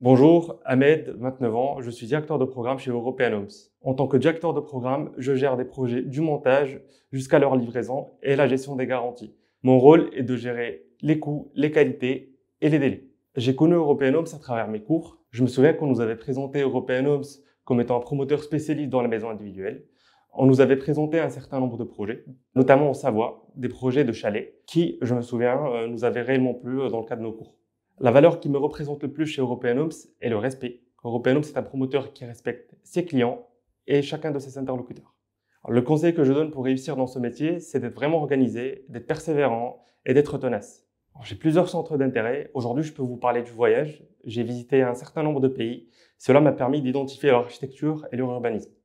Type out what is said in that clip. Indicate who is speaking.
Speaker 1: Bonjour, Ahmed, 29 ans, je suis directeur de programme chez European Homes. En tant que directeur de programme, je gère des projets du montage jusqu'à leur livraison et la gestion des garanties. Mon rôle est de gérer les coûts, les qualités et les délais. J'ai connu European Homes à travers mes cours. Je me souviens qu'on nous avait présenté European Homes comme étant un promoteur spécialiste dans la maison individuelle. On nous avait présenté un certain nombre de projets, notamment en Savoie, des projets de chalets, qui, je me souviens, euh, nous avaient réellement plu euh, dans le cadre de nos cours. La valeur qui me représente le plus chez European Homes est le respect. European est un promoteur qui respecte ses clients et chacun de ses interlocuteurs. le conseil que je donne pour réussir dans ce métier, c'est d'être vraiment organisé, d'être persévérant et d'être tenace. J'ai plusieurs centres d'intérêt. Aujourd'hui, je peux vous parler du voyage. J'ai visité un certain nombre de pays. Cela m'a permis d'identifier leur architecture et leur urbanisme.